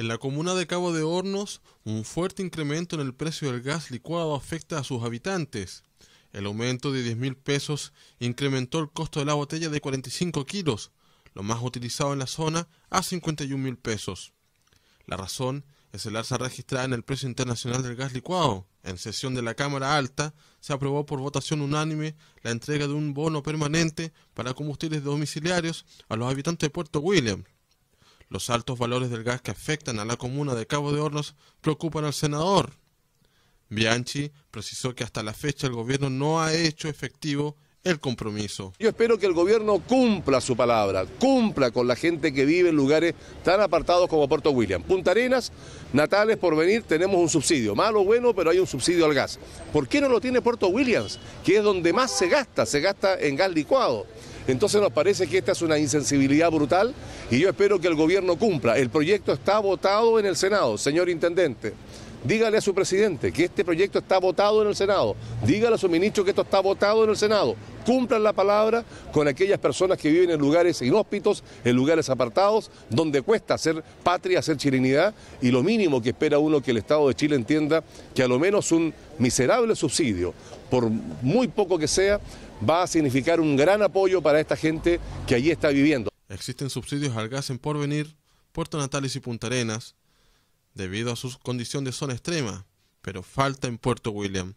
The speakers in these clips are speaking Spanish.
En la comuna de Cabo de Hornos, un fuerte incremento en el precio del gas licuado afecta a sus habitantes. El aumento de 10 mil pesos incrementó el costo de la botella de 45 kilos, lo más utilizado en la zona, a 51 mil pesos. La razón es el alza registrada en el precio internacional del gas licuado. En sesión de la Cámara Alta se aprobó por votación unánime la entrega de un bono permanente para combustibles domiciliarios a los habitantes de Puerto William. Los altos valores del gas que afectan a la comuna de Cabo de Hornos preocupan al senador. Bianchi precisó que hasta la fecha el gobierno no ha hecho efectivo el compromiso. Yo espero que el gobierno cumpla su palabra, cumpla con la gente que vive en lugares tan apartados como Puerto Williams. Punta Arenas, Natales, por venir, tenemos un subsidio, malo o bueno, pero hay un subsidio al gas. ¿Por qué no lo tiene Puerto Williams? Que es donde más se gasta, se gasta en gas licuado. Entonces nos parece que esta es una insensibilidad brutal y yo espero que el gobierno cumpla. El proyecto está votado en el Senado, señor Intendente. Dígale a su presidente que este proyecto está votado en el Senado. Dígale a su ministro que esto está votado en el Senado. Cumplan la palabra con aquellas personas que viven en lugares inhóspitos, en lugares apartados, donde cuesta ser patria, ser chilenidad. Y lo mínimo que espera uno que el Estado de Chile entienda que a lo menos un miserable subsidio, por muy poco que sea, va a significar un gran apoyo para esta gente que allí está viviendo. Existen subsidios al gas en Porvenir, Puerto Natales y Punta Arenas, debido a su condición de zona extrema, pero falta en Puerto William.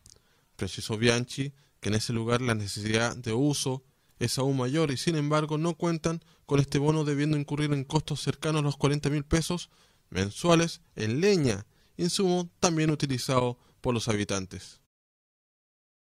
Precisó Bianchi que en ese lugar la necesidad de uso es aún mayor y sin embargo no cuentan con este bono debiendo incurrir en costos cercanos a los 40 mil pesos mensuales en leña, insumo también utilizado por los habitantes.